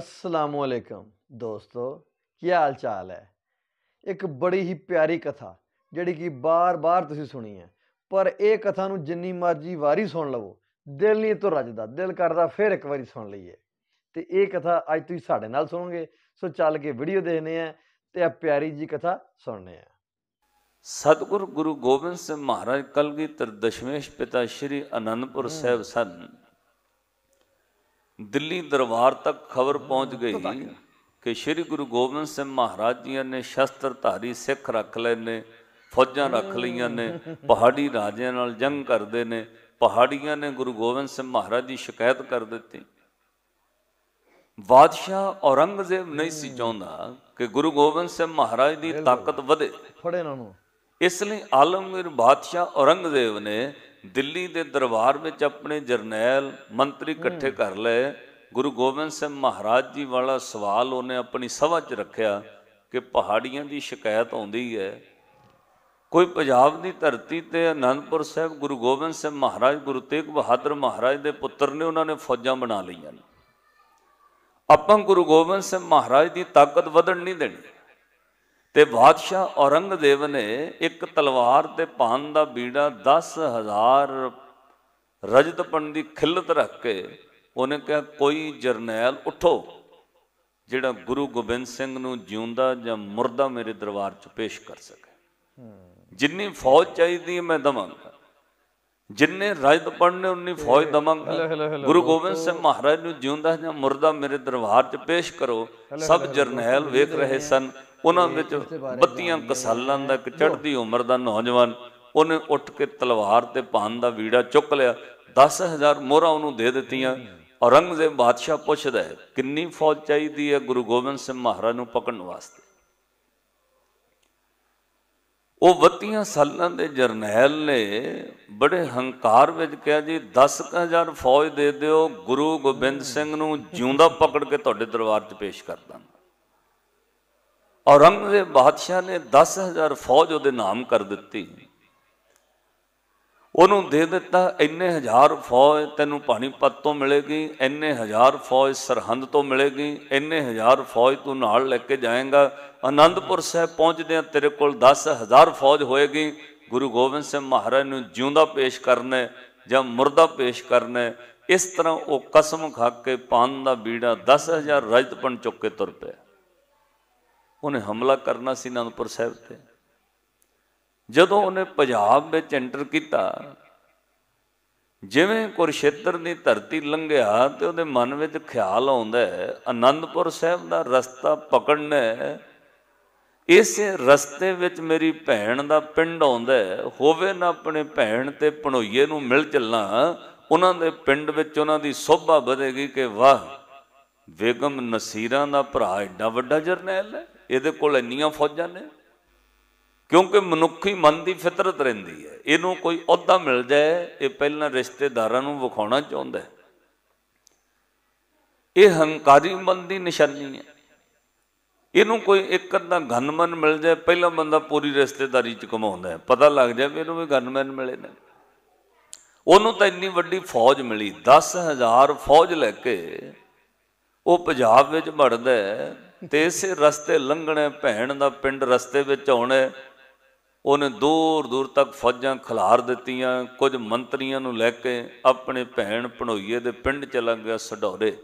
अस्सलाम ਅਲੈਕਮ ਦੋਸਤੋ ਕੀ ਹਾਲ ਚਾਲ ਹੈ ਇੱਕ ਬੜੀ ਹੀ ਪਿਆਰੀ ਕਥਾ ਜਿਹੜੀ ਕਿ ਬਾਰ-ਬਾਰ ਤੁਸੀਂ ਸੁਣੀ ਹੈ ਪਰ ਇਹ ਕਥਾ ਨੂੰ ਜਿੰਨੀ ਮਰਜ਼ੀ ਵਾਰੀ ਸੁਣ ਲਵੋ ਦਿਲ ਨਹੀਂ ਤੋਂ ਰੱਜਦਾ ਦਿਲ ਕਰਦਾ ਫਿਰ ਇੱਕ ਵਾਰੀ ਸੁਣ ਲਈਏ ਤੇ ਇਹ ਕਥਾ ਅੱਜ ਤੁਸੀਂ ਸਾਡੇ ਨਾਲ ਸੁਣੋਗੇ ਸੋ ਚੱਲ ਕੇ ਵੀਡੀਓ ਦੇਖਨੇ ਆ ਤੇ ਆ ਪਿਆਰੀ ਜੀ ਕਥਾ ਸੁਣਨੇ ਆ ਸਤਿਗੁਰ ਗੁਰੂ ਗੋਬਿੰਦ ਸਿੰਘ ਮਹਾਰਾਜ ਕਲਗੀਧਰ ਦਸ਼ਮੇਸ਼ ਪਿਤਾ ਸ਼੍ਰੀ ਅਨੰਦਪੁਰ ਸਾਹਿਬ ਸਨ ਦਿੱਲੀ ਦਰਬਾਰ ਤੱਕ ਖਬਰ ਪਹੁੰਚ ਗਈ ਕਿ ਸ੍ਰੀ ਗੁਰੂ ਗੋਬਿੰਦ ਸਿੰਘ ਮਹਾਰਾਜ ਜੀ ਨੇ ਸ਼ਸਤਰਧਾਰੀ ਸਿੱਖ ਰੱਖ ਲਏ ਨੇ ਫੌਜਾਂ ਰੱਖ ਲਈਆਂ ਨੇ ਪਹਾੜੀ ਰਾਜਿਆਂ ਨਾਲ ਜੰਗ ਕਰਦੇ ਨੇ ਪਹਾੜੀਆਂ ਨੇ ਗੁਰੂ ਗੋਬਿੰਦ ਸਿੰਘ ਮਹਾਰਾਜ ਦੀ ਸ਼ਿਕਾਇਤ ਕਰ ਦਿੱਤੀ ਬਾਦਸ਼ਾਹ ਔਰੰਗਜ਼ੇਬ ਨਹੀਂ ਸੀ ਚਾਹੁੰਦਾ ਕਿ ਗੁਰੂ ਗੋਬਿੰਦ ਸਿੰਘ ਮਹਾਰਾਜ ਦੀ ਤਾਕਤ ਵਧੇ ਫੜੇ ਇਹਨਾਂ ਨੂੰ ਇਸ ਲਈ ਆਲਮਗੀਰ ਬਾਦਸ਼ਾਹ ਔਰੰਗਜ਼ੇਬ ਨੇ ਦਿੱਲੀ ਦੇ ਦਰਬਾਰ ਵਿੱਚ ਆਪਣੇ ਜਰਨੈਲ ਮੰਤਰੀ ਇਕੱਠੇ ਕਰ ਲਏ ਗੁਰੂ ਗੋਬਿੰਦ ਸਿੰਘ ਮਹਾਰਾਜ ਜੀ ਵਾਲਾ ਸਵਾਲ ਉਹਨੇ ਆਪਣੀ ਸਭਾ 'ਚ ਰੱਖਿਆ ਕਿ ਪਹਾੜੀਆਂ ਦੀ ਸ਼ਿਕਾਇਤ ਆਉਂਦੀ ਹੈ ਕੋਈ ਪੰਜਾਬ ਦੀ ਧਰਤੀ ਤੇ ਅਨੰਦਪੁਰ ਸਾਹਿਬ ਗੁਰੂ ਗੋਬਿੰਦ ਸਿੰਘ ਮਹਾਰਾਜ ਗੁਰੂ ਤੇਗ ਬਹਾਦਰ ਮਹਾਰਾਜ ਦੇ ਪੁੱਤਰ ਨੇ ਉਹਨਾਂ ਨੇ ਫੌਜਾਂ ਬਣਾ ਲਈਆਂ ਆਪਾਂ ਗੁਰੂ ਗੋਬਿੰਦ ਸਿੰਘ ਮਹਾਰਾਜ ਦੀ ਤਾਕਤ ਵਧਣ ਨਹੀਂ ਦੇਣੀ ਤੇ ਬਾਦਸ਼ਾਹ ਔਰੰਗਜ਼ੇਬ ਨੇ ਇੱਕ ਤਲਵਾਰ ਤੇ ਪਾਨ ਦਾ ਬੀੜਾ 10000 ਰਜਤਪਣ ਦੀ ਖਿੱਲਤ ਰੱਖ ਕੇ ਉਹਨੇ ਕਿਹਾ ਕੋਈ ਜਰਨੈਲ ਉਠੋ ਜਿਹੜਾ ਗੁਰੂ ਗੋਬਿੰਦ ਸਿੰਘ ਨੂੰ ਜਿਉਂਦਾ ਜਾਂ ਮਰਦਾ ਮੇਰੇ ਦਰਬਾਰ 'ਚ ਪੇਸ਼ ਕਰ ਸਕੇ ਜਿੰਨੀ ਫੌਜ ਚਾਹੀਦੀ ਮੈਂ ਦਵਾਂਗਾ ਜਿੰਨੇ ਰਜਤਪਣ ਨੇ ਉਨੀ ਫੌਜ ਦਵਾਂਗਾ ਗੁਰੂ ਗੋਬਿੰਦ ਸਿੰਘ ਮਹਾਰਾਜ ਨੂੰ ਜਿਉਂਦਾ ਜਾਂ ਮਰਦਾ ਮੇਰੇ ਦਰਬਾਰ 'ਚ ਪੇਸ਼ ਕਰੋ ਸਭ ਜਰਨੈਲ ਵੇਖ ਰਹੇ ਸਨ ਉਹਨਾਂ ਵਿੱਚ ਬੱਤੀਆਂ ਕਸਾਲਾਂ ਦਾ ਇੱਕ ਚੜ੍ਹਦੀ ਉਮਰ ਦਾ ਨੌਜਵਾਨ ਉਹਨੇ ਉੱਠ ਕੇ ਤਲਵਾਰ ਤੇ ਪਾਨ ਦਾ ਵੀੜਾ ਚੁੱਕ ਲਿਆ 10000 ਮੋਹਰਾਂ ਉਹਨੂੰ ਦੇ ਦਿੱਤੀਆਂ ਔਰੰਗਜ਼ੇਬ ਬਾਦਸ਼ਾਹ ਪੁੱਛਦਾ ਹੈ ਕਿੰਨੀ ਫੌਜ ਚਾਹੀਦੀ ਹੈ ਗੁਰੂ ਗੋਬਿੰਦ ਸਿੰਘ ਮਹਾਰਾਜ ਨੂੰ ਪਕੜਨ ਵਾਸਤੇ ਉਹ ਬੱਤੀਆਂ ਸਾਲਾਂ ਦੇ ਜਰਨੈਲ ਨੇ ਬੜੇ ਹੰਕਾਰ ਵਿੱਚ ਕਿਹਾ ਜੀ 10000 ਫੌਜ ਦੇ ਦਿਓ ਗੁਰੂ ਗੋਬਿੰਦ ਸਿੰਘ ਨੂੰ ਜਿਉਂਦਾ ਪਕੜ ਕੇ ਤੁਹਾਡੇ ਦਰਬਾਰ 'ਚ ਪੇਸ਼ ਕਰ ਦਾਂਗਾ ਔਰੰਗਜ਼ੇਬ ਬਾਦਸ਼ਾਹ ਨੇ 10000 ਫੌਜ ਉਹਦੇ ਨਾਮ ਕਰ ਦਿੱਤੀ ਉਹਨੂੰ ਦੇ ਦਿੱਤਾ ਇੰਨੇ ਹਜ਼ਾਰ ਫੌਜ ਤੈਨੂੰ ਪਾਣੀਪਤ ਤੋਂ ਮਿਲੇਗੀ ਇੰਨੇ ਹਜ਼ਾਰ ਫੌਜ ਸਰਹੰਦ ਤੋਂ ਮਿਲੇਗੀ ਇੰਨੇ ਹਜ਼ਾਰ ਫੌਜ ਤੂੰ ਨਾਲ ਲੈ ਕੇ ਜਾਏਗਾ ਆਨੰਦਪੁਰ ਸਾਹਿਬ ਪਹੁੰਚਦੇ ਆ ਤੇਰੇ ਕੋਲ 10000 ਫੌਜ ਹੋਏਗੀ ਗੁਰੂ ਗੋਬਿੰਦ ਸਿੰਘ ਮਹਾਰਾਜ ਨੂੰ ਜਿਉਂਦਾ ਪੇਸ਼ ਕਰਨਾ ਜਾਂ ਮਰਦਾ ਪੇਸ਼ ਕਰਨਾ ਇਸ ਤਰ੍ਹਾਂ ਉਹ ਕਸਮ ਖਾ ਕੇ ਪਾਨ ਦਾ ਬੀੜਾ 10000 ਰਜਤਪਣ ਚੁੱਕ ਕੇ ਤੁਰ ਪਿਆ ਉਹਨੇ ਹਮਲਾ ਕਰਨਾ ਸੀ ਅਨੰਦਪੁਰ ਸਾਹਿਬ ਤੇ ਜਦੋਂ ਉਹਨੇ ਪੰਜਾਬ ਵਿੱਚ ਐਂਟਰ ਕੀਤਾ ਜਿਵੇਂ ਕੁਰਸ਼ੇਤਰ ਦੀ ਧਰਤੀ ਲੰਘਿਆ ਤੇ ਉਹਦੇ ਮਨ ਵਿੱਚ ਖਿਆਲ ਆਉਂਦਾ ਹੈ ਆਨੰਦਪੁਰ ਸਾਹਿਬ ਦਾ ਰਸਤਾ ਪਕੜਨਾ ਇਸ ਰਸਤੇ ਵਿੱਚ ਮੇਰੀ ਭੈਣ ਦਾ ਪਿੰਡ ਆਉਂਦਾ ਹੋਵੇ ਨਾ ਆਪਣੇ ਭੈਣ ਤੇ ਪਣੋਈਏ ਨੂੰ ਮਿਲ ਚੱਲਾਂ ਉਹਨਾਂ ਦੇ ਪਿੰਡ ਵਿੱਚ ਉਹਨਾਂ ਦੀ ਸੋਭਾ ਵਧੇਗੀ ਕਿ ਵਾਹ ਬੇਗਮ ਨਸੀਰਾਂ ਦਾ ਭਰਾ ਐਡਾ ਵੱਡਾ ਜਰਨੈਲ ਹੈ ਇਹਦੇ ਕੋਲ ਇੰਨੀਆਂ ਫੌਜਾਂ ਨੇ ਕਿਉਂਕਿ ਮਨੁੱਖੀ ਮਨ ਦੀ ਫਿਤਰਤ ਰਹਿੰਦੀ ਹੈ ਇਹਨੂੰ ਕੋਈ ਅਹੁਦਾ ਮਿਲ ਜਾਏ ਇਹ ਪਹਿਲਾਂ ਰਿਸ਼ਤੇਦਾਰਾਂ ਨੂੰ ਵਿਖਾਉਣਾ ਚਾਹੁੰਦਾ ਹੈ ਇਹ ਹੰਕਾਰੀ ਮਨ ਦੀ ਨਿਸ਼ਾਨੀ ਹੈ ਇਹਨੂੰ ਕੋਈ ਇੱਕ ਅੱਧਾ ਗਨਮਨ ਮਿਲ ਜਾਏ ਪਹਿਲਾ ਬੰਦਾ ਪੂਰੀ ਰਿਸ਼ਤੇਦਾਰੀ ਚ ਕਮਾਉਂਦਾ ਪਤਾ ਲੱਗ ਜਾਵੇ ਇਹਨੂੰ ਵੀ ਗਨਮਨ ਮਿਲੇ ਨੇ ਉਹਨੂੰ ਤਾਂ ਇੰਨੀ ਵੱਡੀ ਫੌਜ ਮਿਲੀ 10000 ਫੌਜ ਲੈ ਕੇ ਉਹ ਪੰਜਾਬ ਵਿੱਚ ਵੜਦਾ ਤੇ ਇਸੇ ਰਸਤੇ ਲੰਘਣੇ ਭੈਣ ਦਾ ਪਿੰਡ ਰਸਤੇ ਵਿੱਚ ਆਉਣੇ ਉਹਨੇ ਦੂਰ ਦੂਰ ਤੱਕ ਫੌਜਾਂ ਖਿਲਾਰ ਦਿੱਤੀਆਂ ਕੁਝ ਮੰਤਰੀਆਂ ਨੂੰ ਲੈ ਕੇ ਆਪਣੇ ਭੈਣ ਭਣੋਈਏ ਦੇ ਪਿੰਡ ਲੰਘ ਗਿਆ ਸਢੌਰੇ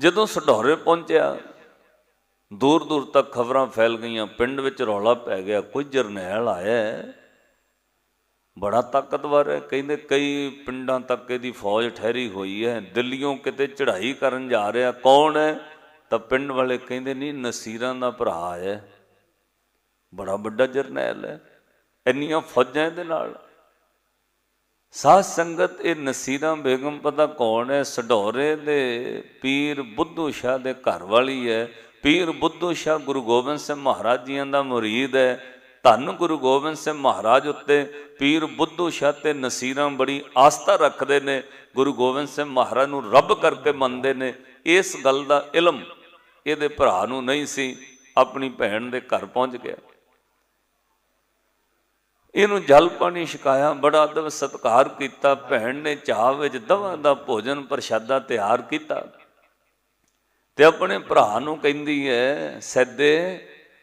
ਜਦੋਂ ਸਢੌਰੇ ਪਹੁੰਚਿਆ ਦੂਰ ਦੂਰ ਤੱਕ ਖਬਰਾਂ ਫੈਲ ਗਈਆਂ ਪਿੰਡ ਵਿੱਚ ਰੌਲਾ ਪੈ ਗਿਆ ਕੋਈ ਜਰਨੈਲ ਆਇਆ ਬੜਾ ਤਾਕਤਵਰ ਹੈ ਕਹਿੰਦੇ ਕਈ ਪਿੰਡਾਂ ਤੱਕ ਇਹਦੀ ਫੌਜ ਠਹਿਰੀ ਹੋਈ ਹੈ ਦਿੱਲੀੋਂ ਕਿਤੇ ਚੜ੍ਹਾਈ ਕਰਨ ਜਾ ਰਿਹਾ ਕੌਣ ਹੈ ਤਾਂ ਪਿੰਡ ਵਾਲੇ ਕਹਿੰਦੇ ਨਹੀਂ ਨਸੀਰਾਂ ਦਾ ਭਰਾ ਹੈ ਬੜਾ ਵੱਡਾ ਜਰਨੈਲ ਹੈ ਇੰਨੀਆਂ ਫੌਜਾਂ ਦੇ ਨਾਲ ਸਾਧ ਸੰਗਤ ਇਹ ਨਸੀਰਾਂ ਬੇਗਮ ਪਤਾ ਕੌਣ ਹੈ ਸਡੋਰੇ ਦੇ ਪੀਰ ਬੁੱਧੂ ਸ਼ਾਹ ਦੇ ਘਰ ਵਾਲੀ ਹੈ ਪੀਰ ਬੁੱਧੂ ਸ਼ਾਹ ਗੁਰੂ ਗੋਬਿੰਦ ਸਿੰਘ ਮਹਾਰਾਜ ਜੀਆਂ ਦਾ ਮੁਰੀਦ ਹੈ ਧੰਨ ਗੁਰੂ ਗੋਬਿੰਦ ਸਿੰਘ ਮਹਾਰਾਜ ਉੱਤੇ ਪੀਰ ਬੁੱਧੂ ਸ਼ਾਹ ਤੇ ਨਸੀਰਾਂ ਬੜੀ ਆਸਤਾ ਰੱਖਦੇ ਨੇ ਗੁਰੂ ਗੋਬਿੰਦ ਸਿੰਘ ਮਹਾਰਾਜ ਨੂੰ ਰੱਬ ਕਰਕੇ ਮੰਨਦੇ ਨੇ ਇਸ ਗੱਲ ਦਾ ਇਲਮ ਇਹਦੇ ਭਰਾ ਨੂੰ ਨਹੀਂ ਸੀ ਆਪਣੀ ਭੈਣ ਦੇ ਘਰ ਪਹੁੰਚ ਗਿਆ ਇਹਨੂੰ ਜਲ ਪਾਣੀ ਛਕਾਇਆ ਬੜਾ ਅਦਬ ਸਤਕਾਰ ਕੀਤਾ ਭੈਣ ਨੇ ਚਾਹ ਵਿੱਚ ਦਵਾਂ ਦਾ ਭੋਜਨ ਪ੍ਰਸ਼ਾਦਾ ਤਿਆਰ ਕੀਤਾ ਤੇ ਆਪਣੇ ਭਰਾ ਨੂੰ ਕਹਿੰਦੀ ਹੈ ਸੱਦੇ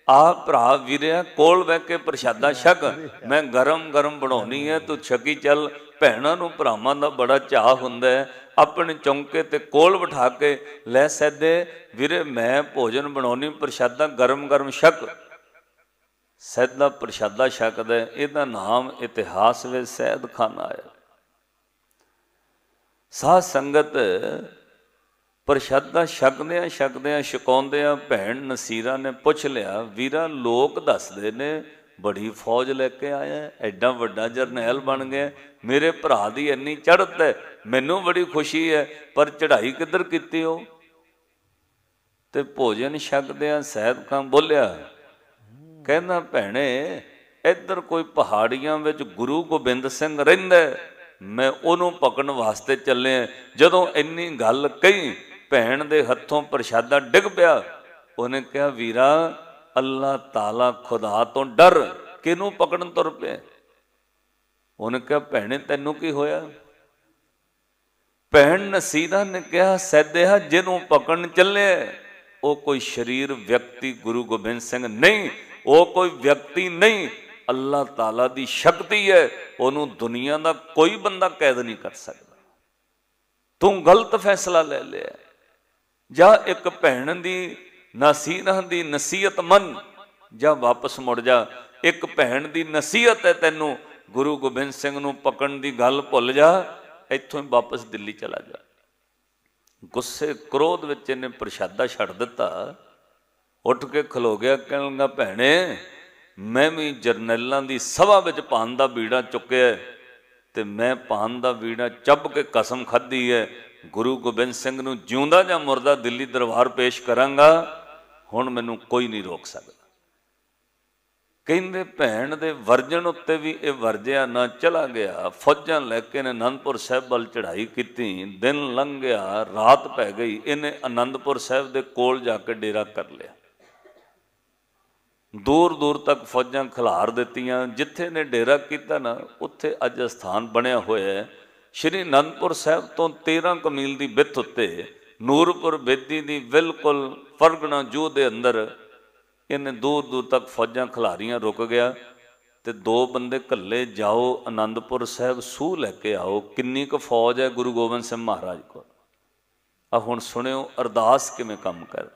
ਆ ਭਰਾ ਵੀਰਿਆ ਕੋਲ ਬਹਿ ਕੇ ਪ੍ਰਸ਼ਾਦਾ ਛਕ ਮੈਂ ਗਰਮ ਗਰਮ ਬਣਾਉਣੀ ਹੈ ਤੂੰ ਛਕੀ ਚੱਲ ਭੈਣਾਂ ਨੂੰ ਭਰਾਵਾਂ ਦਾ ਬੜਾ ਚਾਹ ਹੁੰਦਾ ਹੈ ਆਪਣੇ ਚੌਂਕੇ ਤੇ ਕੋਲ ਬਿਠਾ ਕੇ ਲੈ ਸੈਦੇ ਵੀਰੇ ਮੈਂ ਭੋਜਨ ਬਣਾਉਣੀ ਪ੍ਰਸ਼ਾਦਾ ਗਰਮ ਗਰਮ ਸ਼ੱਕ ਸੈਦ ਦਾ ਪ੍ਰਸ਼ਾਦਾ ਛਕਦਾ ਇਹਦਾ ਨਾਮ ਇਤਿਹਾਸ ਵਿੱਚ ਸੈਦ ਖਾਨ ਆਇਆ ਸਾਧ ਸੰਗਤ ਪ੍ਰਸ਼ਾਦਾ ਛਕਦੇ ਆ ਛਕਦੇ ਆ ਛਕਾਉਂਦੇ ਆ ਭੈਣ ਨਸੀਰਾ ਨੇ ਪੁੱਛ ਲਿਆ ਵੀਰਾ ਲੋਕ ਦੱਸਦੇ ਨੇ ਬੜੀ ਫੌਜ ਲੈ ਕੇ ਆਇਆ ਐਡਾ ਵੱਡਾ ਜਰਨੈਲ ਬਣ ਗਿਆ ਮੇਰੇ ਭਰਾ ਦੀ ਇੰਨੀ ਚੜ੍ਹਤ ਹੈ ਮੈਨੂੰ ਬੜੀ ਖੁਸ਼ੀ ਹੈ ਪਰ ਚੜ੍ਹਾਈ ਕਿੱਧਰ ਕੀਤੀ ਹੋ ਤੇ ਭੋਜਨ ਛਕਦਿਆਂ ਸਹਿਬ ਖਾਂ ਬੋਲਿਆ ਕਹਿੰਦਾ ਭੈਣੇ ਇੱਧਰ ਕੋਈ ਪਹਾੜੀਆਂ ਵਿੱਚ ਗੁਰੂ ਗੋਬਿੰਦ ਸਿੰਘ ਰਹਿੰਦਾ ਮੈਂ ਉਹਨੂੰ ਪਕੜਨ ਵਾਸਤੇ ਚੱਲੇ ਜਦੋਂ ਇੰਨੀ ਗੱਲ ਕਹੀ ਭੈਣ ਦੇ ਹੱਥੋਂ ਪ੍ਰਸ਼ਾਦਾ ਡਿੱਗ ਪਿਆ ਉਹਨੇ ਕਿਹਾ ਵੀਰਾ ਅੱਲਾਹ ਤਾਲਾ ਖੁਦਾ ਤੋਂ ਡਰ ਕਿਨੂੰ ਪਕੜਨ ਤੁਰ ਪਿਆ ਉਹਨੇ ਕਿਹਾ ਭੈਣੇ ਤੈਨੂੰ ਕੀ ਹੋਇਆ ਭੈਣ ਨਸੀਦਾ ਨੇ ਕਿਹਾ ਸੈਦਿਆ ਜਿਹਨੂੰ ਪਕੜਨ ਚੱਲੇ ਉਹ ਕੋਈ ਸ਼ਰੀਰ ਵਿਅਕਤੀ ਗੁਰੂ ਗੋਬਿੰਦ ਸਿੰਘ ਨਹੀਂ ਉਹ ਕੋਈ ਵਿਅਕਤੀ ਨਹੀਂ ਅੱਲਾਹ ਤਾਲਾ ਦੀ ਸ਼ਕਤੀ ਹੈ ਉਹਨੂੰ ਦੁਨੀਆ ਦਾ ਕੋਈ ਬੰਦਾ ਕੈਦ ਨਹੀਂ ਕਰ ਸਕਦਾ ਤੂੰ ਗਲਤ ਫੈਸਲਾ ਲੈ ਲਿਆ ਜਾਂ ਇੱਕ ਭੈਣ ਦੀ ਨਸੀਹਤ ਦੀ ਨਸੀਹਤ ਮੰਨ ਜਾਂ ਵਾਪਸ ਮੁੜ ਜਾ ਇੱਕ ਭੈਣ ਦੀ ਨਸੀਹਤ ਹੈ ਤੈਨੂੰ ਗੁਰੂ ਗੋਬਿੰਦ ਸਿੰਘ ਨੂੰ ਪਕੜਨ ਦੀ ਗੱਲ ਭੁੱਲ ਜਾ ਇੱਥੋਂ ਹੀ ਵਾਪਸ ਦਿੱਲੀ ਚਲਾ ਜਾ ਗੁੱਸੇ ਕ੍ਰੋਧ ਵਿੱਚ ਇਹਨੇ ਪ੍ਰਸ਼ਾਦਾ ਛੱਡ ਦਿੱਤਾ ਉੱਠ ਕੇ ਖਲੋ ਗਿਆ ਕਹਿਣ ਲੱਗਾ ਭੈਣੇ ਮੈਂ ਵੀ ਜਰਨੈਲਾਂ ਦੀ ਸਭਾ ਵਿੱਚ ਪਾਨ ਦਾ ਬੀੜਾ ਚੁੱਕਿਆ ਤੇ ਮੈਂ ਪਾਨ ਦਾ ਬੀੜਾ ਚੱਬ ਕੇ ਕਸਮ ਖਾਧੀ ਹੈ ਗੁਰੂ ਗੋਬਿੰਦ ਸਿੰਘ ਨੂੰ ਜਿਉਂਦਾ ਜਾਂ ਮਰਦਾ ਦਿੱਲੀ ਦਰਬਾਰ ਪੇਸ਼ ਕਰਾਂਗਾ ਹੁਣ ਮੈਨੂੰ ਕੋਈ ਨਹੀਂ ਰੋਕ ਸਕਦਾ ਕਹਿੰਦੇ ਭੈਣ ਦੇ ਵਰਜਨ ਉੱਤੇ ਵੀ ਇਹ ਵਰਜਿਆ ਨਾ ਚਲਾ ਗਿਆ ਫੌਜਾਂ ਲੈ ਕੇ ਨੇ ਅਨੰਦਪੁਰ ਸਾਹਿਬ ਵੱਲ ਚੜ੍ਹਾਈ ਕੀਤੀ ਦਿਨ ਲੰਘਿਆ ਰਾਤ ਪੈ ਗਈ ਇਹਨੇ ਅਨੰਦਪੁਰ ਸਾਹਿਬ ਦੇ ਕੋਲ ਜਾ ਕੇ ਡੇਰਾ ਕਰ ਲਿਆ ਦੂਰ ਦੂਰ ਤੱਕ ਫੌਜਾਂ ਖਿਲਾਰ ਦਿੱਤੀਆਂ ਜਿੱਥੇ ਨੇ ਡੇਰਾ ਕੀਤਾ ਨਾ ਉੱਥੇ ਅੱਜ ਸਥਾਨ ਬਣਿਆ ਹੋਇਆ ਹੈ ਸ਼੍ਰੀ ਅਨੰਦਪੁਰ ਸਾਹਿਬ ਤੋਂ 13 ਕਮੀਲ ਦੀ ਵਿੱਥ ਉੱਤੇ ਨੂਰਪੁਰ ਬੇਦੀ ਦੀ ਬਿਲਕੁਲ ਫਰਗਣਾ ਜੋ ਦੇ ਅੰਦਰ ਇਹਨੇ ਦੂਰ ਦੂਰ ਤੱਕ ਫੌਜਾਂ ਖਿਲਾਰੀਆਂ ਰੁਕ ਗਿਆ ਤੇ ਦੋ ਬੰਦੇ ਘੱਲੇ ਜਾਓ ਆਨੰਦਪੁਰ ਸਾਹਿਬ ਸੂਹ ਲੈ ਕੇ ਆਓ ਕਿੰਨੀ ਕੁ ਫੌਜ ਹੈ ਗੁਰੂ ਗੋਬਿੰਦ ਸਿੰਘ ਮਹਾਰਾਜ ਕੋਲ ਆ ਹੁਣ ਸੁਣਿਓ ਅਰਦਾਸ ਕਿਵੇਂ ਕੰਮ ਕਰ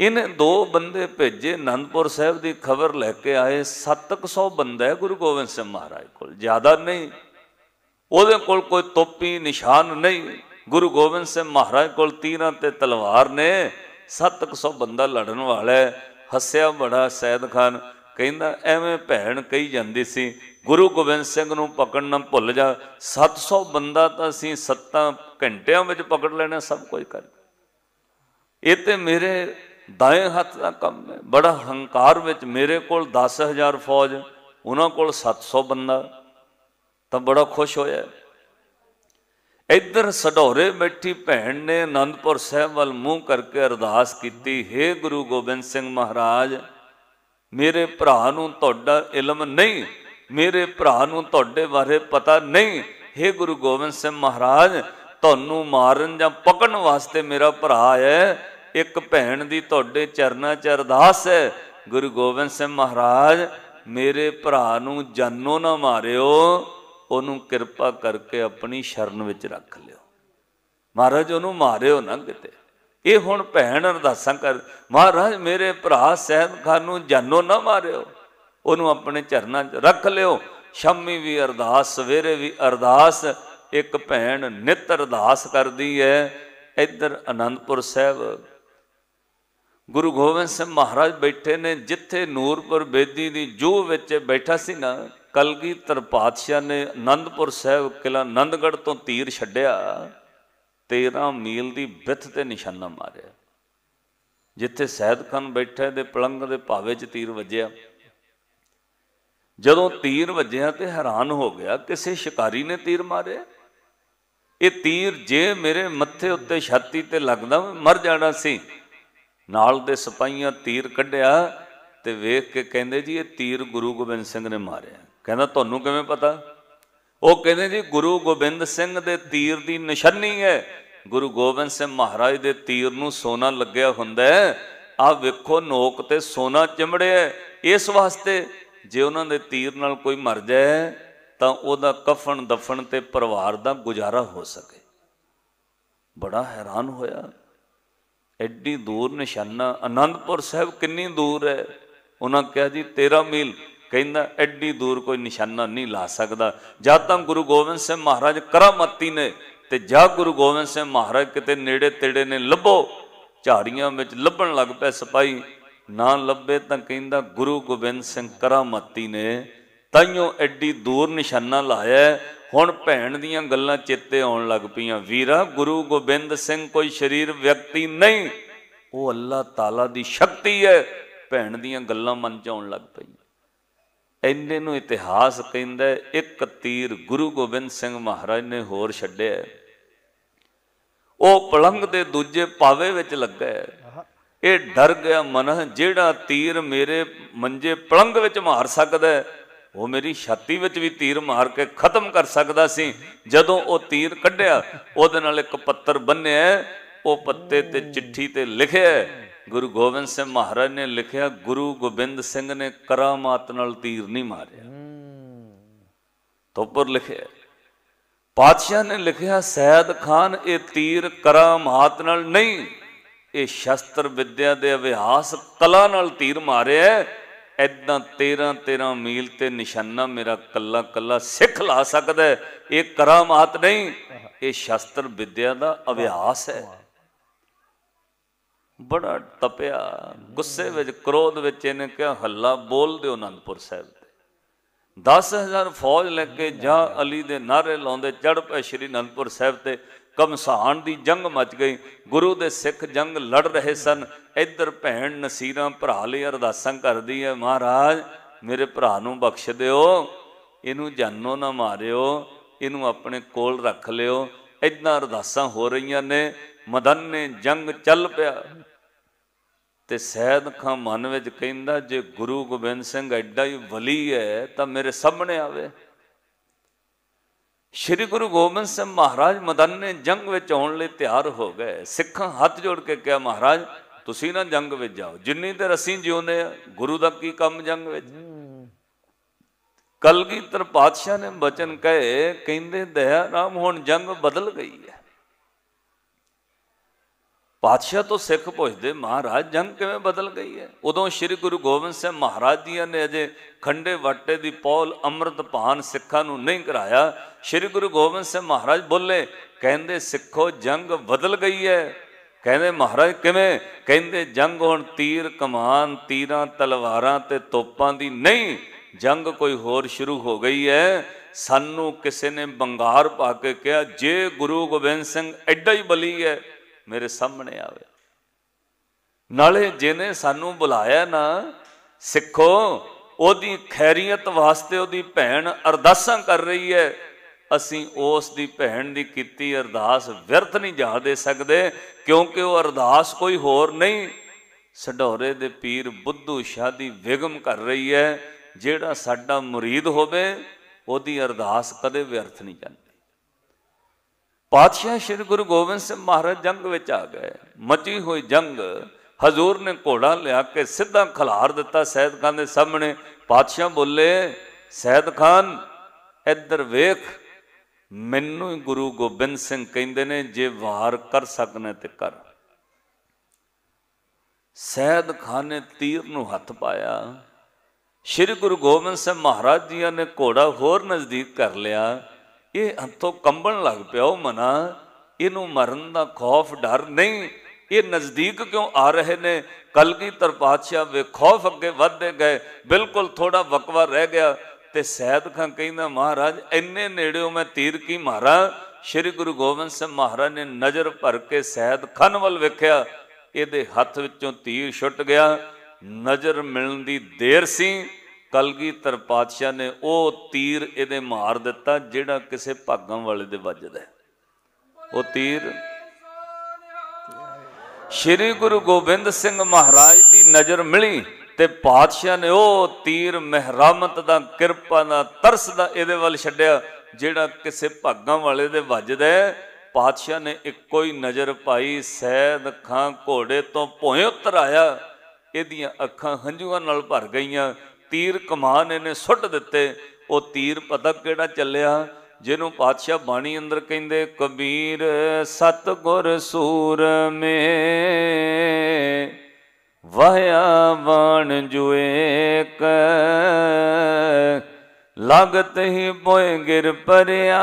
ਇਹਨੇ ਦੋ ਬੰਦੇ ਭੇਜੇ ਆਨੰਦਪੁਰ ਸਾਹਿਬ ਦੀ ਖਬਰ ਲੈ ਕੇ ਆਏ 700 ਬੰਦਾ ਹੈ ਗੁਰੂ ਗੋਬਿੰਦ ਸਿੰਘ ਮਹਾਰਾਜ ਕੋਲ ਜ਼ਿਆਦਾ ਨਹੀਂ ਉਹਦੇ ਕੋਲ ਕੋਈ ਤੋਪੀ ਨਿਸ਼ਾਨ ਨਹੀਂ ਗੁਰੂ ਗੋਬਿੰਦ ਸਿੰਘ ਮਹਾਰਾਜ ਕੋਲ ਤੀਰਾਂ ਤੇ ਤਲਵਾਰ ਨੇ 700 ਬੰਦਾ ਲੜਨ ਵਾਲਾ ਹੱਸਿਆ ਬੜਾ ਸੈਦ ਖਾਨ ਕਹਿੰਦਾ ਐਵੇਂ ਭੈਣ ਕਹੀ ਜਾਂਦੀ ਸੀ ਗੁਰੂ ਗੋਬਿੰਦ ਸਿੰਘ ਨੂੰ ਪਕੜਨ ਨਾ ਭੁੱਲ ਜਾ 700 ਬੰਦਾ ਤਾਂ ਅਸੀਂ ਸੱਤਾਂ ਘੰਟਿਆਂ ਵਿੱਚ ਪਕੜ ਲੈਣਾ ਸਭ ਕੁਝ ਕਰ ਇਹ ਤੇ ਮੇਰੇ ਦਾਏ ਹੱਥ ਦਾ ਕੰਮ ਹੈ ਬੜਾ ਹੰਕਾਰ ਵਿੱਚ ਮੇਰੇ ਕੋਲ 10000 ਫੌਜ ਉਹਨਾਂ ਕੋਲ 700 ਬੰਦਾ ਤਾਂ ਬੜਾ ਖੁਸ਼ ਹੋਇਆ ਇੱਧਰ ਸਡੋਰੇ ਬੈਠੀ ਭੈਣ ਨੇ ਆਨੰਦਪੁਰ ਸਾਹਿਬ ਵੱਲ ਮੂੰਹ ਕਰਕੇ ਅਰਦਾਸ ਕੀਤੀ हे ਗੁਰੂ ਗੋਬਿੰਦ ਸਿੰਘ ਮਹਾਰਾਜ ਮੇਰੇ ਭਰਾ ਨੂੰ ਤੁਹਾਡਾ ਇਲਮ ਨਹੀਂ ਮੇਰੇ ਭਰਾ ਨੂੰ ਤੁਹਾਡੇ ਬਾਰੇ ਪਤਾ ਨਹੀਂ हे ਗੁਰੂ ਗੋਬਿੰਦ ਸਿੰਘ ਮਹਾਰਾਜ ਤੁਹਾਨੂੰ ਮਾਰਨ ਜਾਂ ਪਕੜਨ ਵਾਸਤੇ ਮੇਰਾ ਭਰਾ ਹੈ ਇੱਕ ਭੈਣ ਦੀ ਤੁਹਾਡੇ ਚਰਨਾਂ 'ਚ ਅਰਦਾਸ ਹੈ ਗੁਰੂ ਗੋਬਿੰਦ ਸਿੰਘ ਮਹਾਰਾਜ ਮੇਰੇ ਭਰਾ ਨੂੰ ਜਾਨੋਂ ਨਾ ਮਾਰਿਓ ਉਹਨੂੰ ਕਿਰਪਾ ਕਰਕੇ ਆਪਣੀ ਸ਼ਰਨ ਵਿੱਚ ਰੱਖ ਲਿਓ ਮਹਾਰਾਜ ਉਹਨੂੰ ਮਾਰਿਓ ਨਾ ਕਿਤੇ ਇਹ ਹੁਣ ਭੈਣ ਅਰਦਾਸਾਂ ਕਰ ਮਹਾਰਾਜ ਮੇਰੇ ਭਰਾ ਸਹਿਬ ਖਾਨ ਨੂੰ ਜਾਨੋ ਨਾ ਮਾਰਿਓ ਉਹਨੂੰ ਆਪਣੇ ਚਰਨਾਂ 'ਚ ਰੱਖ ਲਿਓ ਸ਼ਾਮੀ ਵੀ ਅਰਦਾਸ ਸਵੇਰੇ ਵੀ ਅਰਦਾਸ ਇੱਕ ਭੈਣ ਨਿਤ ਅਰਦਾਸ ਕਰਦੀ ਹੈ ਇੱਧਰ ਆਨੰਦਪੁਰ ਸਾਹਿਬ ਗੁਰੂ ਗੋਬਿੰਦ ਸਿੰਘ ਮਹਾਰਾਜ ਬੈਠੇ ਨੇ ਜਿੱਥੇ ਨੂਰਪੁਰ ਬੇਦੀ ਦੀ ਜੂ ਵਿੱਚ ਬੈਠਾ ਸੀ ਨਾ ਕਲਗੀਧਰ ਪਾਤਸ਼ਾਹ ਨੇ ਆਨੰਦਪੁਰ ਸਾਹਿਬ ਕਿਲਾ ਆਨੰਦਗੜ੍ਹ ਤੋਂ ਤੀਰ ਛੱਡਿਆ 13 ਮੀਲ ਦੀ ਵਿੱਥ ਤੇ ਨਿਸ਼ਾਨਾ ਮਾਰਿਆ ਜਿੱਥੇ ਸੈਦ ਖਾਨ ਬੈਠਾ ਦੇ ਪਲੰਗ ਦੇ ਭਾਵੇ 'ਚ ਤੀਰ ਵੱਜਿਆ ਜਦੋਂ ਤੀਰ ਵੱਜਿਆ ਤੇ ਹੈਰਾਨ ਹੋ ਗਿਆ ਕਿਸੇ ਸ਼ਿਕਾਰੀ ਨੇ ਤੀਰ ਮਾਰਿਆ ਇਹ ਤੀਰ ਜੇ ਮੇਰੇ ਮੱਥੇ ਉੱਤੇ ਛਾਤੀ ਤੇ ਲੱਗਦਾ ਮਰ ਜਾਣਾ ਸੀ ਨਾਲ ਦੇ ਸਿਪਾਹੀਆਂ ਤੀਰ ਕੱਢਿਆ ਤੇ ਵੇਖ ਕੇ ਕਹਿੰਦੇ ਜੀ ਇਹ ਤੀਰ ਗੁਰੂ ਗੋਬਿੰਦ ਸਿੰਘ ਨੇ ਮਾਰਿਆ ਕਹਿੰਦਾ ਤੁਹਾਨੂੰ ਕਿਵੇਂ ਪਤਾ ਉਹ ਕਹਿੰਦੇ ਜੀ ਗੁਰੂ ਗੋਬਿੰਦ ਸਿੰਘ ਦੇ ਤੀਰ ਦੀ ਨਿਸ਼ਾਨੀ ਹੈ ਗੁਰੂ ਗੋਬਿੰਦ ਸਿੰਘ ਮਹਾਰਾਜ ਦੇ ਤੀਰ ਨੂੰ ਸੋਨਾ ਲੱਗਿਆ ਹੁੰਦਾ ਆ ਵੇਖੋ ਨੋਕ ਤੇ ਸੋਨਾ ਚਿਮੜਿਆ ਇਸ ਵਾਸਤੇ ਜੇ ਉਹਨਾਂ ਦੇ ਤੀਰ ਨਾਲ ਕੋਈ ਮਰ ਜਾਏ ਤਾਂ ਉਹਦਾ ਕਫਨ ਦਫਨ ਤੇ ਪਰਿਵਾਰ ਦਾ ਗੁਜ਼ਾਰਾ ਹੋ ਸਕੇ ਬੜਾ ਹੈਰਾਨ ਹੋਇਆ ਐਡੀ ਦੂਰ ਨਿਸ਼ਾਨਾ ਆਨੰਦਪੁਰ ਸਾਹਿਬ ਕਿੰਨੀ ਦੂਰ ਹੈ ਉਹਨਾਂ ਕਿਹਾ ਜੀ 13 ਮੀਲ ਕਹਿੰਦਾ ਐਡੀ ਦੂਰ ਕੋਈ ਨਿਸ਼ਾਨਾ ਨਹੀਂ ਲਾ ਸਕਦਾ ਜਦ ਤੱਕ ਗੁਰੂ ਗੋਬਿੰਦ ਸਿੰਘ ਮਹਾਰਾਜ ਕਰਾਮਾਤੀ ਨੇ ਤੇ ਜਾ ਗੁਰੂ ਗੋਬਿੰਦ ਸਿੰਘ ਮਹਾਰਾਜ ਕਿਤੇ ਨੇੜੇ ਤੇੜੇ ਨੇ ਲੱਭੋ ਝਾੜੀਆਂ ਵਿੱਚ ਲੱਭਣ ਲੱਗ ਪਏ ਸਿਪਾਈ ਨਾ ਲੱਭੇ ਤਾਂ ਕਹਿੰਦਾ ਗੁਰੂ ਗੋਬਿੰਦ ਸਿੰਘ ਕਰਾਮਾਤੀ ਨੇ ਤਾਈਓ ਐਡੀ ਦੂਰ ਨਿਸ਼ਾਨਾ ਲਾਇਆ ਹੁਣ ਭੈਣ ਦੀਆਂ ਗੱਲਾਂ ਚੇਤੇ ਆਉਣ ਲੱਗ ਪਈਆਂ ਵੀਰਾ ਗੁਰੂ ਗੋਬਿੰਦ ਸਿੰਘ ਕੋਈ ਸ਼ਰੀਰ ਵਿਅਕਤੀ ਨਹੀਂ ਉਹ ਅੱਲਾਹ ਤਾਲਾ ਦੀ ਸ਼ਕਤੀ ਹੈ ਭੈਣ ਦੀਆਂ ਗੱਲਾਂ ਮਨ ਚ ਆਉਣ ਲੱਗ ਪਈਆਂ ਇੰਨੇ ਨੂੰ ਇਤਿਹਾਸ ਕਹਿੰਦਾ ਇੱਕ ਤੀਰ ਗੁਰੂ ਗੋਬਿੰਦ ਸਿੰਘ ਮਹਾਰਾਜ ਨੇ ਹੋਰ ਛੱਡਿਆ ਉਹ ਪਲੰਗ ਦੇ ਦੂਜੇ ਪਾਵੇ ਵਿੱਚ ਲੱਗਾ ਇਹ ਡਰ ਗਿਆ ਮਨ ਜਿਹੜਾ ਤੀਰ ਮੇਰੇ ਮੰਜੇ ਪਲੰਗ ਵਿੱਚ ਮਾਰ ਸਕਦਾ ਉਹ ਮੇਰੀ ਛਾਤੀ ਵਿੱਚ ਵੀ ਤੀਰ ਮਾਰ ਕੇ ਖਤਮ ਕਰ ਸਕਦਾ ਸੀ ਜਦੋਂ ਉਹ ਤੀਰ ਕੱਢਿਆ ਉਹਦੇ ਨਾਲ ਇੱਕ ਪੱਤਰ ਬੰਨਿਆ ਉਹ ਪੱਤੇ ਤੇ ਚਿੱਠੀ ਤੇ ਲਿਖਿਆ ਗੁਰੂ ਗੋਬਿੰਦ ਸਿੰਘ ਮਹਾਰਾਜ ਨੇ ਲਿਖਿਆ ਗੁਰੂ ਗੋਬਿੰਦ ਸਿੰਘ ਨੇ ਕਰਾਮਾਤ ਨਾਲ ਤੀਰ ਨਹੀਂ ਮਾਰਿਆ ਤੋਪਰ ਲਿਖਿਆ ਪਾਤਸ਼ਾਹ ਨੇ ਲਿਖਿਆ ਸੈਦ ਖਾਨ ਇਹ ਤੀਰ ਕਰਾਮਾਤ ਨਾਲ ਨਹੀਂ ਇਹ ਸ਼ਸਤਰ ਵਿਦਿਆ ਦੇ ਅਭਿਆਸ ਕਲਾ ਨਾਲ ਤੀਰ ਮਾਰਿਆ ਐਦਾਂ 13 13 ਮੀਲ ਤੇ ਨਿਸ਼ਾਨਾ ਮੇਰਾ ਕੱਲਾ ਕੱਲਾ ਸਿੱਖ ਲਾ ਸਕਦਾ ਇਹ ਕਰਾਮਾਤ ਨਹੀਂ ਇਹ ਸ਼ਸਤਰ ਵਿਦਿਆ ਦਾ ਅਭਿਆਸ ਹੈ ਬੜਾ ਤਪਿਆ ਗੁੱਸੇ ਵਿੱਚ ਕ੍ਰੋਧ ਵਿੱਚ ਇਹਨੇ ਕਿਹਾ ਹੱਲਾ ਬੋਲ ਦਿਓ ਅਨੰਦਪੁਰ ਸਾਹਿਬ ਤੇ 10000 ਫੌਜ ਲੈ ਕੇ ਜਾ ਅਲੀ ਦੇ ਨਾਰੇ ਲਾਉਂਦੇ ਚੜ ਪਏ ਸ਼੍ਰੀ ਅਨੰਦਪੁਰ ਸਾਹਿਬ ਤੇ ਕਮਸਾਨ ਦੀ ਜੰਗ ਮਚ ਗਈ ਗੁਰੂ ਦੇ ਸਿੱਖ ਜੰਗ ਲੜ ਰਹੇ ਸਨ ਇੱਧਰ ਭੈਣ ਨਸੀਰਾ ਭਰਾ ਲਈ ਅਰਦਾਸਾਂ ਕਰਦੀ ਹੈ ਮਹਾਰਾਜ ਮੇਰੇ ਭਰਾ ਨੂੰ ਬਖਸ਼ ਦਿਓ ਇਹਨੂੰ ਜਾਨੋਂ ਨਾ ਮਾਰਿਓ ਇਹਨੂੰ ਆਪਣੇ ਕੋਲ ਰੱਖ ਲਿਓ ਇਦਾਂ ਅਰਦਾਸਾਂ ਹੋ ਰਹੀਆਂ ਨੇ ਮਦਨੇ ਜੰਗ ਚੱਲ ਪਿਆ ਤੇ ਸੈਦ ਖਾਂ ਮਨ ਵਿੱਚ ਕਹਿੰਦਾ ਜੇ ਗੁਰੂ ਗੋਬਿੰਦ ਸਿੰਘ ਐਡਾ ਹੀ ਵਲੀ ਹੈ ਤਾਂ ਮੇਰੇ ਸਾਹਮਣੇ ਆਵੇ ਸ਼੍ਰੀ ਗੁਰੂ ਗੋਬਿੰਦ ਸਿੰਘ ਮਹਾਰਾਜ ਮਦਨੇ ਜੰਗ ਵਿੱਚ ਆਉਣ ਲਈ ਤਿਆਰ ਹੋ ਗਏ ਸਿੱਖਾਂ ਹੱਥ ਜੋੜ ਕੇ ਕਿਹਾ ਮਹਾਰਾਜ ਤੁਸੀਂ ਨਾ ਜੰਗ ਵਿੱਚ ਜਾਓ ਜਿੰਨੀ ਤੇ ਅਸੀਂ ਜਿਉਂਦੇ ਆ ਗੁਰੂ ਦਾ ਕੀ ਕੰਮ ਜੰਗ ਵਿੱਚ ਕਲਗੀਧਰ ਪਾਤਸ਼ਾਹ ਨੇ ਬਚਨ ਕਹੇ ਕਹਿੰਦੇ ਦਇਆ ਰਾਮ ਹੁਣ ਜੰਗ ਬਦਲ ਗਈ ਹੈ ਪਾਤਸ਼ਾਹ ਤੋਂ ਸਿੱਖ ਪੁੱਛਦੇ ਮਹਾਰਾਜ ਜੰਗ ਕਿਵੇਂ ਬਦਲ ਗਈ ਹੈ ਉਦੋਂ ਸ੍ਰੀ ਗੁਰੂ ਗੋਬਿੰਦ ਸਿੰਘ ਮਹਾਰਾਜ ਜੀ ਨੇ ਅਜੇ ਖੰਡੇ ਵਾਟੇ ਦੀ ਪੌਲ ਅੰਮ੍ਰਿਤ ਪਾਨ ਸਿੱਖਾਂ ਨੂੰ ਨਹੀਂ ਕਰਾਇਆ ਸ੍ਰੀ ਗੁਰੂ ਗੋਬਿੰਦ ਸਿੰਘ ਮਹਾਰਾਜ ਬੋਲੇ ਕਹਿੰਦੇ ਸਿੱਖੋ ਜੰਗ ਬਦਲ ਗਈ ਹੈ ਕਹਿੰਦੇ ਮਹਾਰਾਜ ਕਿਵੇਂ ਕਹਿੰਦੇ ਜੰਗ ਹੁਣ ਤੀਰ ਕਮਾਨ ਤੀਰਾਂ ਤਲਵਾਰਾਂ ਤੇ ਤੋਪਾਂ ਦੀ ਨਹੀਂ ਜੰਗ ਕੋਈ ਹੋਰ ਸ਼ੁਰੂ ਹੋ ਗਈ ਹੈ ਸਾਨੂੰ ਕਿਸੇ ਨੇ ਬੰਗਾਰ ਪਾ ਕੇ ਕਿਹਾ ਜੇ ਗੁਰੂ ਗੋਬਿੰਦ ਸਿੰਘ ਐਡਾ ਹੀ ਬਲੀ ਹੈ ਮੇਰੇ ਸਾਹਮਣੇ ਆਵੇ ਨਾਲੇ ਜਿਹਨੇ ਸਾਨੂੰ ਬੁਲਾਇਆ ਨਾ ਸਿੱਖੋ ਉਹਦੀ ਖੈਰੀਅਤ ਵਾਸਤੇ ਉਹਦੀ ਭੈਣ ਅਰਦਾਸਾਂ ਕਰ ਰਹੀ ਹੈ ਅਸੀਂ ਉਸ ਦੀ ਭੈਣ ਦੀ ਕੀਤੀ ਅਰਦਾਸ ਵਿਰਥ ਨਹੀਂ ਜਾ ਦੇ ਸਕਦੇ ਕਿਉਂਕਿ ਉਹ ਅਰਦਾਸ ਕੋਈ ਹੋਰ ਨਹੀਂ ਸਢੋਰੇ ਦੇ ਪੀਰ ਬੁੱਧੂ ਸ਼ਾਦੀ ਵਿਗਮ ਕਰ ਰਹੀ ਹੈ ਜਿਹੜਾ ਸਾਡਾ ਮੁਰੀਦ ਹੋਵੇ ਉਹਦੀ ਅਰਦਾਸ ਕਦੇ ਵਿਅਰਥ ਨਹੀਂ ਜਾਂਦੀ ਪਾਤਸ਼ਾਹ ਸ੍ਰੀ ਗੁਰੂ ਗੋਬਿੰਦ ਸਿੰਘ ਮਹਾਰਾਜ ਜੰਗ ਵਿੱਚ ਆ ਗਏ ਮਚੀ ਹੋਈ ਜੰਗ ਹਜ਼ੂਰ ਨੇ ਘੋੜਾ ਲਿਆ ਕੇ ਸਿੱਧਾ ਖਲਾਰ ਦਿੱਤਾ ਸੈਦ ਖਾਨ ਦੇ ਸਾਹਮਣੇ ਪਾਤਸ਼ਾਹ ਬੋਲੇ ਸੈਦ ਖਾਨ ਇੱਧਰ ਵੇਖ ਮੈਨੂੰ ਹੀ ਗੁਰੂ ਗੋਬਿੰਦ ਸਿੰਘ ਕਹਿੰਦੇ ਨੇ ਜੇ ਵਾਰ ਕਰ ਸਕਨੇ ਤੇ ਕਰ ਸੈਦ ਖਾਨ ਨੇ ਤੀਰ ਨੂੰ ਹੱਥ ਪਾਇਆ ਸ੍ਰੀ ਗੁਰੂ ਗੋਬਿੰਦ ਸਿੰਘ ਮਹਾਰਾਜ ਜੀ ਨੇ ਘੋੜਾ ਹੋਰ ਨਜ਼ਦੀਕ ਕਰ ਲਿਆ ਇਹ ਹੱਥੋਂ ਕੰਬਣ ਲੱਗ ਪਿਆ ਉਹ ਮਨਾ ਇਹਨੂੰ ਮਰਨ ਦਾ ਖੌਫ ਡਰ ਨਹੀਂ ਇਹ ਨਜ਼ਦੀਕ ਕਿਉਂ ਆ ਰਹੇ ਨੇ ਕਲਗੀਧਰ ਪਾਤਸ਼ਾਹ ਵੇ ਖੌਫ ਅੱਗੇ ਵਧਦੇ ਗਏ ਬਿਲਕੁਲ ਥੋੜਾ ਵਕਵਾ ਰਹਿ ਗਿਆ ਤੇ ਸੈਦ ਖਾਂ ਕਹਿੰਦਾ ਮਹਾਰਾਜ ਇੰਨੇ ਨੇੜਿਓਂ ਮੈਂ ਤੀਰ ਕੀ ਮਾਰਾਂ ਸ੍ਰੀ ਗੁਰੂ ਗੋਬਿੰਦ ਸਿੰਘ ਮਹਾਰਾਜ ਨੇ ਨਜ਼ਰ ਭਰ ਕੇ ਸੈਦ ਖਾਨ ਵੱਲ ਵੇਖਿਆ ਇਹਦੇ ਹੱਥ ਵਿੱਚੋਂ ਤੀਰ ਛੁੱਟ ਗਿਆ ਨਜ਼ਰ ਮਿਲਣ ਦੀ ਦੇਰ ਸੀ ਕਲਗੀਧਰ ਪਾਤਸ਼ਾਹ ਨੇ ਉਹ ਤੀਰ ਇਹਦੇ ਮਾਰ ਦਿੱਤਾ ਜਿਹੜਾ ਕਿਸੇ ਭਾਗਾਂ ਵਾਲੇ ਦੇ ਵੱਜਦਾ ਉਹ ਤੀਰ ਸ਼੍ਰੀ ਗੁਰੂ ਗੋਬਿੰਦ ਸਿੰਘ ਮਹਾਰਾਜ ਦੀ ਨਜ਼ਰ ਮਿਲੀ ਤੇ ਪਾਤਸ਼ਾਹ ਨੇ ਉਹ ਤੀਰ ਮਹਿਰਮਤ ਦਾ ਕਿਰਪਾ ਦਾ ਤਰਸ ਦਾ ਇਹਦੇ ਵੱਲ ਛੱਡਿਆ ਜਿਹੜਾ ਕਿਸੇ ਭਾਗਾਂ ਵਾਲੇ ਦੇ ਵੱਜਦਾ ਪਾਤਸ਼ਾਹ ਨੇ ਇੱਕੋ ਹੀ ਨਜ਼ਰ ਪਾਈ ਸੈਦ ਖਾਂ ਘੋੜੇ ਤੋਂ ਭੋਏ ਉਤਰ ਆਇਆ ਇਹਦੀਆਂ ਅੱਖਾਂ ਹੰਝੂਆਂ ਨਾਲ ਭਰ ਗਈਆਂ ਤੀਰ ਕਮਾਨ ਇਹਨੇ ਸੁੱਟ ਦਿੱਤੇ ਉਹ ਤੀਰ ਪਤਾ ਕਿਹੜਾ ਚੱਲਿਆ ਜਿਹਨੂੰ ਪਾਤਸ਼ਾਹ ਬਾਣੀ ਅੰਦਰ ਕਹਿੰਦੇ ਕਬੀਰ ਸਤ ਗੁਰ ਸੂਰ ਮੇ ਬਾਣ ਵਣ ਜੁਏਕ ਲਗਤ ਹੀ ਪੋਏ ਗਿਰ ਪਰਿਆ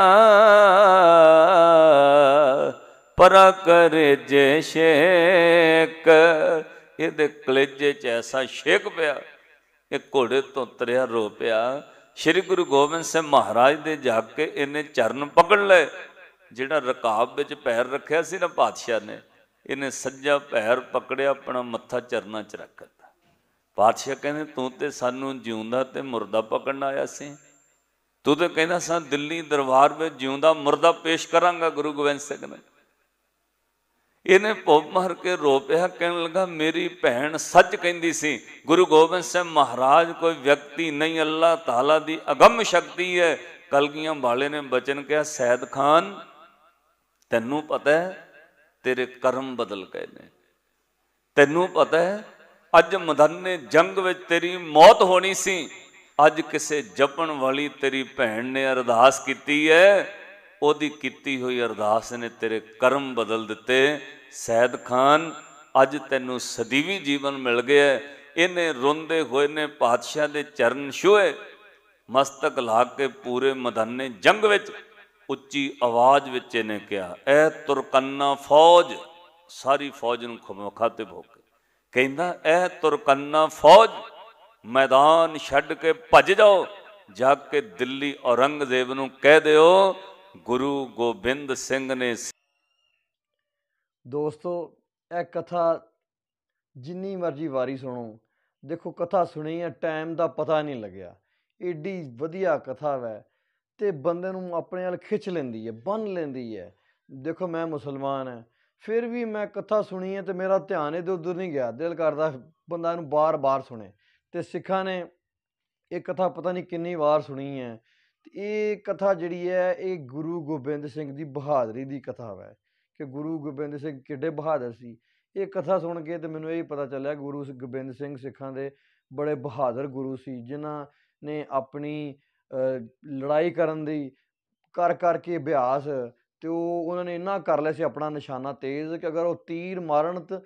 ਪਰਾ ਕਰ ਜੇ ਸ਼ੇਕ ਇਹਦੇ ਕਲੇਜੇ ਚ ਐਸਾ ਸ਼ੇਕ ਪਿਆ ਇਹ ਘੋੜੇ ਤੋਂ ਤਰਿਆ ਰੋ ਪਿਆ ਸ੍ਰੀ ਗੁਰੂ ਗੋਬਿੰਦ ਸਿੰਘ ਮਹਾਰਾਜ ਦੇ ਜਾ ਕੇ ਇਹਨੇ ਚਰਨ ਪਕੜ ਲਏ ਜਿਹੜਾ ਰਕਾਬ ਵਿੱਚ ਪੈਰ ਰੱਖਿਆ ਸੀ ਨਾ ਪਾਤਸ਼ਾਹ ਨੇ ਇਹਨੇ ਸੱਜਾ ਪੈਰ ਪਕੜਿਆ ਆਪਣਾ ਮੱਥਾ ਚਰਨਾਂ 'ਚ ਰੱਖ ਦਿੱਤਾ ਪਾਤਸ਼ਾਹ ਕਹਿੰਦੇ ਤੂੰ ਤੇ ਸਾਨੂੰ ਜਿਉਂਦਾ ਤੇ ਮਰਦਾ ਪਕੜਨ ਆਇਆ ਸੀ ਤੂੰ ਤੇ ਕਹਿੰਦਾ ਸਾਂ ਦਿੱਲੀ ਦਰਬਾਰ ਵਿੱਚ ਜਿਉਂਦਾ ਮਰਦਾ ਪੇਸ਼ ਕਰਾਂਗਾ ਗੁਰੂ ਗੋਬਿੰਦ ਸਿੰਘ ਨੇ ਇਹਨੇ ਭੁੱਖ ਮਾਰ ਕੇ ਰੋ ਪਿਆ ਕਹਿਣ ਲੱਗਾ ਮੇਰੀ ਭੈਣ ਸੱਚ ਕਹਿੰਦੀ ਸੀ ਗੁਰੂ ਗੋਬਿੰਦ ਸਿੰਘ ਮਹਾਰਾਜ ਕੋਈ ਵਿਅਕਤੀ ਨਹੀਂ ਅੱਲਾਹ ਤਾਲਾ ਦੀ ਅਗੰਮ ਸ਼ਕਤੀ ਹੈ ਕਲਗੀਆਂ ਵਾਲੇ ਨੇ ਬਚਨ ਕਿਹਾ ਸੈਦ ਖਾਨ ਤੈਨੂੰ ਪਤਾ ਹੈ ਤੇਰੇ ਕਰਮ ਬਦਲ ਗਏ ਨੇ ਤੈਨੂੰ ਪਤਾ ਹੈ ਅੱਜ ਮਦਨੇ ਜੰਗ ਵਿੱਚ ਤੇਰੀ ਮੌਤ ਹੋਣੀ ਸੀ ਅੱਜ ਕਿਸੇ ਜਪਣ ਵਾਲੀ ਤੇਰੀ ਭੈਣ ਨੇ ਅਰਦਾਸ ਕੀਤੀ ਹੈ ਉਹਦੀ ਕੀਤੀ ਹੋਈ ਅਰਦਾਸ ਨੇ ਤੇਰੇ ਕਰਮ ਬਦਲ ਦਿੱਤੇ ਸੈਦ ਖਾਨ ਅੱਜ ਤੈਨੂੰ ਸਦੀਵੀ ਜੀਵਨ ਮਿਲ ਗਿਆ ਇਹਨੇ ਰੋਂਦੇ ਹੋਏ ਨੇ ਪਾਤਸ਼ਾਹ ਦੇ ਚਰਨ ਛੋਏ ਮਸਤਕ ਲਾ ਕੇ ਪੂਰੇ ਮਦਾਨੇ ਜੰਗ ਵਿੱਚ ਉੱਚੀ ਆਵਾਜ਼ ਵਿੱਚ ਇਹਨੇ ਕਿਹਾ ਐ ਤੁਰਕੰਨਾ ਫੌਜ ਸਾਰੀ ਫੌਜ ਨੂੰ ਖਮਖਾਤਬ ਹੋ ਕੇ ਕਹਿੰਦਾ ਐ ਤੁਰਕੰਨਾ ਫੌਜ ਮੈਦਾਨ ਛੱਡ ਕੇ ਭੱਜ ਜਾਓ ਜਾ ਕੇ ਦਿੱਲੀ ਔਰੰਗਜ਼ੇਬ ਨੂੰ ਕਹਿ ਦਿਓ ਗੁਰੂ ਗੋਬਿੰਦ ਸਿੰਘ ਨੇ ਦੋਸਤੋ ਇਹ ਕਥਾ ਜਿੰਨੀ ਮਰਜ਼ੀ ਵਾਰੀ ਸੁਣੋ ਦੇਖੋ ਕਥਾ ਸੁਣੀ ਹੈ ਟਾਈਮ ਦਾ ਪਤਾ ਨਹੀਂ ਲੱਗਿਆ ਏਡੀ ਵਧੀਆ ਕਥਾ ਵੈ ਤੇ ਬੰਦੇ ਨੂੰ ਆਪਣੇ ਨਾਲ ਖਿੱਚ ਲੈਂਦੀ ਹੈ ਬੰਨ ਲੈਂਦੀ ਹੈ ਦੇਖੋ ਮੈਂ ਮੁਸਲਮਾਨ ਹਾਂ ਫਿਰ ਵੀ ਮੈਂ ਕਥਾ ਸੁਣੀ ਹੈ ਤੇ ਮੇਰਾ ਧਿਆਨ ਇਹਦੇ ਉੱਧਰ ਨਹੀਂ ਗਿਆ ਦਿਲ ਕਰਦਾ ਬੰਦਾ ਇਹਨੂੰ ਬਾਰ-ਬਾਰ ਸੁਣੇ ਤੇ ਸਿੱਖਾਂ ਨੇ ਇਹ ਕਥਾ ਪਤਾ ਨਹੀਂ ਕਿੰਨੀ ਵਾਰ ਸੁਣੀ ਹੈ ਇਹ ਕਥਾ ਜਿਹੜੀ ਹੈ ਇਹ ਗੁਰੂ ਗੋਬਿੰਦ ਸਿੰਘ ਦੀ ਬਹਾਦਰੀ ਦੀ ਕਥਾ ਹੈ ਕਿ ਗੁਰੂ ਗੋਬਿੰਦ ਸਿੰਘ ਕਿੱਡੇ ਬਹਾਦਰ ਸੀ ਇਹ ਕਥਾ ਸੁਣ ਕੇ ਤੇ ਮੈਨੂੰ ਇਹ ਪਤਾ ਚੱਲਿਆ ਗੁਰੂ ਗੋਬਿੰਦ ਸਿੰਘ ਸਿੱਖਾਂ ਦੇ ਬੜੇ ਬਹਾਦਰ ਗੁਰੂ ਸੀ ਜਿਨ੍ਹਾਂ ਨੇ ਆਪਣੀ ਲੜਾਈ ਕਰਨ ਦੀ ਕਰ ਕਰਕੇ ਅਭਿਆਸ ਤੇ ਉਹ ਉਹਨਾਂ ਨੇ ਇੰਨਾ ਕਰ ਲਿਆ ਸੀ ਆਪਣਾ ਨਿਸ਼ਾਨਾ ਤੇਜ਼ ਕਿ ਅਗਰ ਉਹ ਤੀਰ ਮਾਰਨ ਤੇ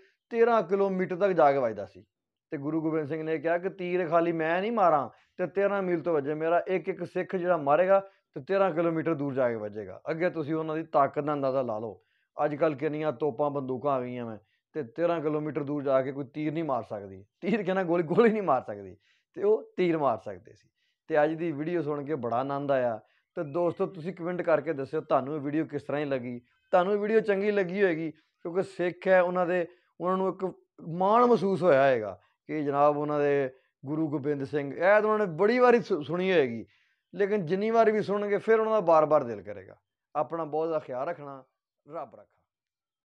13 ਕਿਲੋਮੀਟਰ ਤੱਕ ਜਾ ਕੇ ਵੱਜਦਾ ਸੀ ਤੇ ਗੁਰੂ ਗੋਬਿੰਦ ਸਿੰਘ ਨੇ ਕਿਹਾ ਕਿ ਤੀਰ ਖਾਲੀ ਮੈਂ ਨਹੀਂ ਮਾਰਾਂ ਤੇ 13 ਮੀਲ ਤੋਂ ਵੱਜੇ ਮੇਰਾ ਇੱਕ ਇੱਕ ਸਿੱਖ ਜਿਹੜਾ ਮਾਰੇਗਾ ਤੇ 13 ਕਿਲੋਮੀਟਰ ਦੂਰ ਜਾ ਕੇ ਵੱਜੇਗਾ ਅੱਗੇ ਤੁਸੀਂ ਉਹਨਾਂ ਦੀ ਤਾਕਤ ਦਾ ਅੰਦਾਜ਼ਾ ਲਾ ਲਓ ਅੱਜ ਕੱਲ ਕਿੰਨੀਆਂ ਤੋਪਾਂ ਬੰਦੂਕਾਂ ਆ ਗਈਆਂ ਮੈਂ ਤੇ 13 ਕਿਲੋਮੀਟਰ ਦੂਰ ਜਾ ਕੇ ਕੋਈ ਤੀਰ ਨਹੀਂ ਮਾਰ ਸਕਦੀ ਤੀਰ ਕਹਿੰਦਾ ਗੋਲੀ ਗੋਲੀ ਨਹੀਂ ਮਾਰ ਸਕਦੀ ਤੇ ਉਹ ਤੀਰ ਮਾਰ ਸਕਦੇ ਸੀ ਤੇ ਅੱਜ ਦੀ ਵੀਡੀਓ ਸੁਣ ਕੇ ਬੜਾ ਆਨੰਦ ਆਇਆ ਤੇ ਦੋਸਤੋ ਤੁਸੀਂ ਕਮੈਂਟ ਕਰਕੇ ਦੱਸਿਓ ਤੁਹਾਨੂੰ ਇਹ ਵੀਡੀਓ ਕਿਸ ਤਰ੍ਹਾਂ ਹੀ ਲੱਗੀ ਤੁਹਾਨੂੰ ਇਹ ਵੀਡੀਓ ਚੰਗੀ ਲੱਗੀ ਹੋਏਗੀ ਕਿਉਂਕਿ ਸਿੱਖ ਹੈ ਉਹਨਾਂ ਦੇ ਉਹਨਾਂ ਨੂੰ ਇੱਕ ਮਾਣ ਮਹਿਸੂਸ ਹੋਇਆ ਹੋਏਗਾ ਕਿ ਜਨਾਬ ਉਹਨਾਂ ਦੇ ਗੁਰੂ ਗੋਬਿੰਦ ਸਿੰਘ ਇਹ ਤਾਂ ਉਹਨਾਂ ਨੇ ਬੜੀ ਵਾਰੀ ਸੁਣੀ ਹੋਏਗੀ ਲੇਕਿਨ ਜਿੰਨੀ ਵਾਰੀ ਵੀ ਸੁਣਨਗੇ ਫਿਰ ਉਹਨਾਂ ਦਾ ਬਾਰ-ਬਾਰ ਦਿਲ ਕਰੇਗਾ ਆਪਣਾ ਬਹੁਤ ਜ਼ਿਆਦਾ ਖਿਆਲ ਰੱਖਣਾ жабрак.